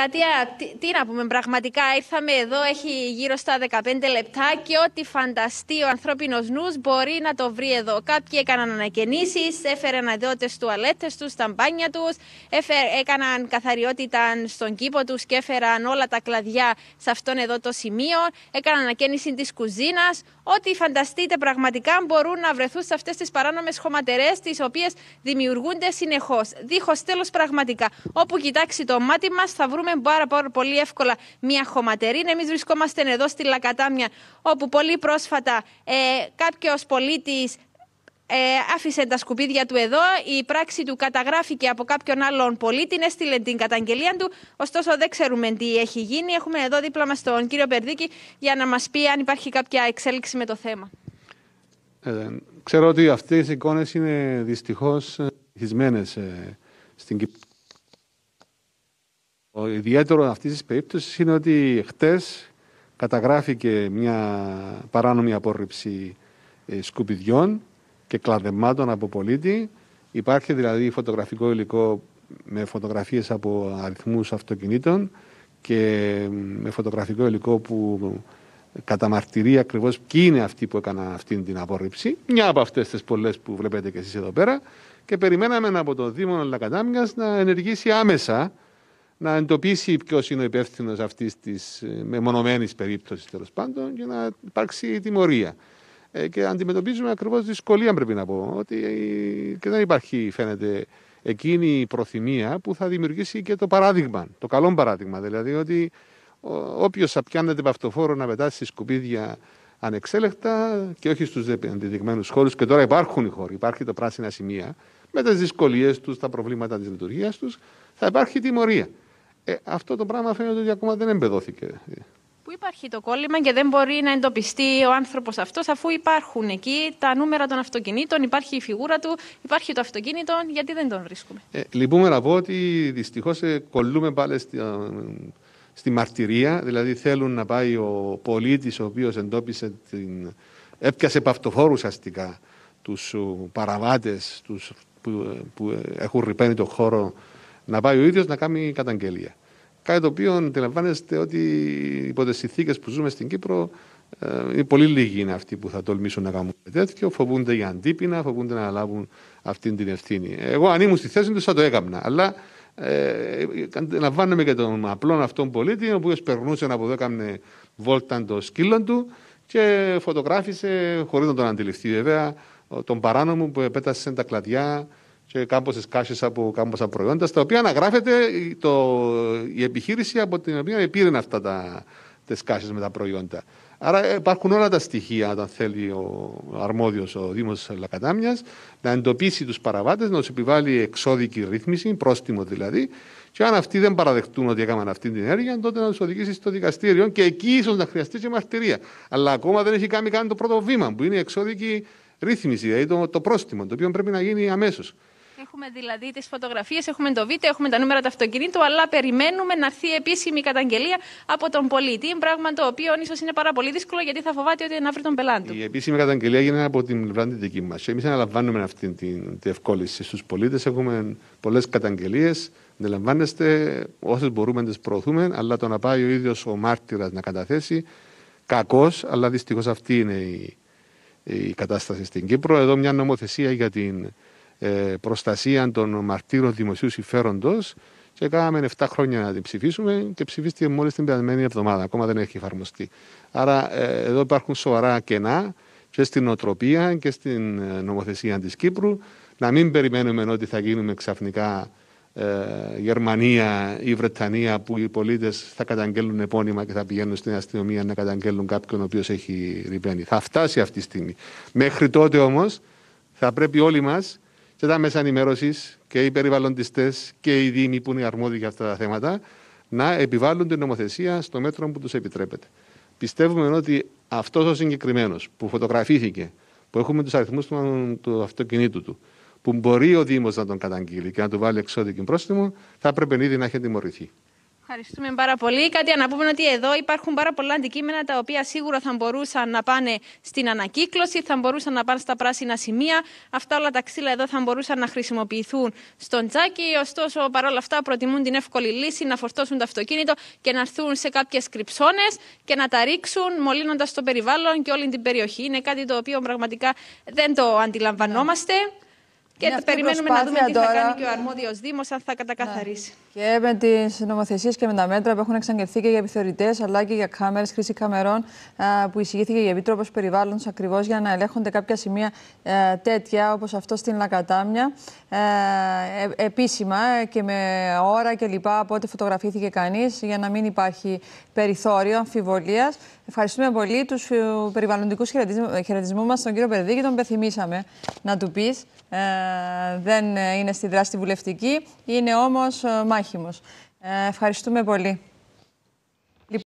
Κάτια, τι, τι, να πούμε, πραγματικά ήρθαμε εδώ, έχει γύρω στα 15 λεπτά και ό,τι φανταστεί ο ανθρώπινος νους μπορεί να το βρει εδώ. Κάποιοι έκαναν ανακαινήσεις, έφεραν αδειώτες τουαλέτες τουαλέτες τους, μπάνια τους, έκαναν καθαριότητα στον κήπο τους και έφεραν όλα τα κλαδιά σε αυτόν εδώ το σημείο, έκαναν ανακαίνιση της κουζίνας. ό,τι φανταστείτε πραγματικά μπορούν να βρεθούν σε αυτές τις παράνομες χωματερές τις οποίες δημιουργούνται συνεχώς. Δίχως τέλος πραγματικά. Όπου κοιτάξει το μάτι μας. θα βρούμε βρούμε πάρα, πάρα πολύ εύκολα μια χωματερή. Εμείς βρισκόμαστε εδώ στη Λακατάμια, όπου πολύ πρόσφατα ε, κάποιος πολίτης ε, άφησε τα σκουπίδια του εδώ. Η πράξη του καταγράφηκε από κάποιον άλλον πολίτη, έστειλε την καταγγελία του. Ωστόσο, δεν ξέρουμε τι έχει γίνει. Έχουμε εδώ δίπλα μας τον κύριο Περδίκη για να μας πει αν υπάρχει κάποια εξέλιξη με το θέμα. Ε, ξέρω ότι αυτές οι εικόνες είναι δυστυχώς ε, συνηθισμένες ε, στην Κύπρο. Ο ιδιαίτερο αυτής της περίπτωσης είναι ότι χτες καταγράφηκε μια παράνομη απόρριψη ε, σκουπιδιών και κλαδεμάτων από πολίτη. Υπάρχει δηλαδή φωτογραφικό υλικό με φωτογραφίες από αριθμούς αυτοκινήτων και με φωτογραφικό υλικό που καταμαρτυρεί ακριβώς ποιοι είναι αυτοί που έκαναν αυτή την απόρριψη. Μια από αυτές τις πολλές που βλέπετε και εσείς εδώ πέρα. Και περιμέναμε από το Δήμο Λακατάμιας να ενεργήσει άμεσα να εντοπίσει ποιος είναι ο υπεύθυνος αυτής της ε, μεμονωμένης περίπτωσης τέλος πάντων και να υπάρξει τιμωρία. Ε, και αντιμετωπίζουμε ακριβώς δυσκολία, πρέπει να πω. Ότι ε, και δεν υπάρχει, φαίνεται, εκείνη η προθυμία που θα δημιουργήσει και το παράδειγμα, το καλό παράδειγμα. Δηλαδή ότι όποιο απιάνεται πιάνεται παυτοφόρο να πετάσει σκουπίδια ανεξέλεκτα και όχι στους αντιδεικμένου χώρους, και τώρα υπάρχουν οι χώροι, υπάρχει το πράσινα σημεία, με τις δυσκολίες τους, τα προβλήματα της λειτουργίας τους, θα υπάρχει τιμωρία. Ε, αυτό το πράγμα φαίνεται ότι ακόμα δεν εμπεδόθηκε. Πού υπάρχει το κόλλημα και δεν μπορεί να εντοπιστεί ο άνθρωπος αυτός, αφού υπάρχουν εκεί τα νούμερα των αυτοκινήτων, υπάρχει η φιγούρα του, υπάρχει το αυτοκίνητο, γιατί δεν τον βρίσκουμε. Ε, λυπούμε να πω ότι δυστυχώς ε, κολλούμε πάλι στη, μαρτυρία. Δηλαδή θέλουν να πάει ο πολίτης, ο οποίος εντόπισε την. έπιασε παυτοφόρους αστικά τους ε, παραβάτες που, ε, που έχουν ρηπαίνει το χώρο να πάει ο ίδιος να κάνει καταγγελία. Κάτι το οποίο αντιλαμβάνεστε ότι υπό τι συνθήκε που ζούμε στην Κύπρο, ε, πολύ λίγοι είναι αυτοί που θα τολμήσουν να κάνουν τέτοιο. Φοβούνται για αντίπεινα, φοβούνται να λάβουν αυτή την ευθύνη. Εγώ, αν ήμουν στη θέση τους, θα το έκανα. Αλλά ε, αντιλαμβάνομαι και τον απλόν αυτόν πολίτη, ο οποίος περνούσε από εδώ, έκανε βόλτα το σκύλο του και φωτογράφησε, χωρίς να τον αντιληφθεί βέβαια, τον παράνομο που επέτασε τα κλαδιά και κάμποσε κάσει από κάμποσα προϊόντα, στα οποία αναγράφεται το, η επιχείρηση από την οποία πήρε αυτά τα τις κάσει με τα προϊόντα. Άρα υπάρχουν όλα τα στοιχεία, αν θέλει ο αρμόδιος ο Δήμος Λακατάμιας, να εντοπίσει τους παραβάτες, να τους επιβάλλει εξώδικη ρύθμιση, πρόστιμο δηλαδή, και αν αυτοί δεν παραδεχτούν ότι έκαναν αυτή την ενέργεια, τότε να τους οδηγήσει στο δικαστήριο και εκεί ίσως να χρειαστεί και μαρτυρία. Αλλά ακόμα δεν έχει κάνει καν το πρώτο βήμα, που είναι η εξώδικη ρύθμιση, δηλαδή το, το πρόστιμο, το οποίο πρέπει να γίνει αμέσως. Έχουμε δηλαδή τις φωτογραφίες, έχουμε το βίντεο, έχουμε τα νούμερα του αυτοκινήτου, αλλά περιμένουμε να έρθει επίσημη καταγγελία από τον πολίτη. Πράγμα το οποίο ίσως είναι πάρα πολύ δύσκολο γιατί θα φοβάται ότι είναι βρει τον πελάτη. Η επίσημη καταγγελία γίνεται από την πλευρά τη δική μας. Εμείς αναλαμβάνουμε αυτή την διευκόλυνση στους πολίτες. Έχουμε πολλές καταγγελίες. Αντιλαμβάνεστε, όσες μπορούμε να τις προωθούμε, αλλά το να πάει ο ίδιος ο μάρτυρας να καταθέσει, κακώ, αλλά δυστυχώς αυτή είναι η, η κατάσταση στην Κύπρο. Εδώ μια νομοθεσία για την ε, προστασία των μαρτύρων δημοσίου συμφέροντος και κάναμε 7 χρόνια να την ψηφίσουμε και ψηφίστηκε μόλις την περασμένη εβδομάδα. Ακόμα δεν έχει εφαρμοστεί. Άρα ε, εδώ υπάρχουν σοβαρά κενά και στην οτροπία και στην ε, νομοθεσία της Κύπρου. Να μην περιμένουμε ότι θα γίνουμε ξαφνικά ε, Γερμανία ή Βρετανία που οι πολίτες θα καταγγέλνουν επώνυμα και θα πηγαίνουν στην αστυνομία να καταγγέλνουν κάποιον ο οποίος έχει ρηπαίνει. Θα φτάσει αυτή τη στιγμή. Μέχρι τότε όμως θα πρέπει όλοι μας και τα μέσα ενημέρωσης και οι περιβαλλοντιστές και οι Δήμοι που είναι αρμόδιοι για αυτά τα θέματα να επιβάλλουν την νομοθεσία στο μέτρο που τους επιτρέπεται. Πιστεύουμε ότι αυτός ο συγκεκριμένος που φωτογραφήθηκε, που έχουμε τους αριθμούς του αριθμού του αυτοκινήτου του, που μπορεί ο Δήμος να τον καταγγείλει και να του βάλει εξώδικη πρόστιμο, θα έπρεπε ήδη να έχει τιμωρηθεί. Ευχαριστούμε πάρα πολύ. Κάτι να πούμε ότι εδώ υπάρχουν πάρα πολλά αντικείμενα τα οποία σίγουρα θα μπορούσαν να πάνε στην ανακύκλωση, θα μπορούσαν να πάνε στα πράσινα σημεία. Αυτά όλα τα ξύλα εδώ θα μπορούσαν να χρησιμοποιηθούν στον τζάκι. Ωστόσο, παρόλα αυτά, προτιμούν την εύκολη λύση να φορτώσουν το αυτοκίνητο και να έρθουν σε κάποιες κρυψώνες και να τα ρίξουν, μολύνοντας το περιβάλλον και όλη την περιοχή. Είναι κάτι το οποίο πραγματικά δεν το αντιλαμβανόμαστε. Ναι. Και περιμένουμε να δούμε τι θα κάνει και ο αρμόδιος Δήμος, αν θα κατακαθαρίσει. Και με τις νομοθεσίες και με τα μέτρα που έχουν εξαγγελθεί και για επιθεωρητές αλλά και για κάμερες, χρήση καμερών που εισηγήθηκε η Επίτροπος Περιβάλλοντος ακριβώς για να ελέγχονται κάποια σημεία ε, τέτοια όπως αυτό στην Λακατάμια. Ε, ε, επίσημα και με ώρα και λοιπά από ό,τι φωτογραφήθηκε κανείς για να μην υπάρχει περιθώριο αμφιβολίας. Ευχαριστούμε πολύ τους περιβαλλοντικού χαιρετισμούς μας, τον κύριο Περδίκη. Τον πεθυμίσαμε να του πεις. Δεν είναι στη δράση βουλευτική, είναι όμως μάχη ευχαριστούμε πολύ.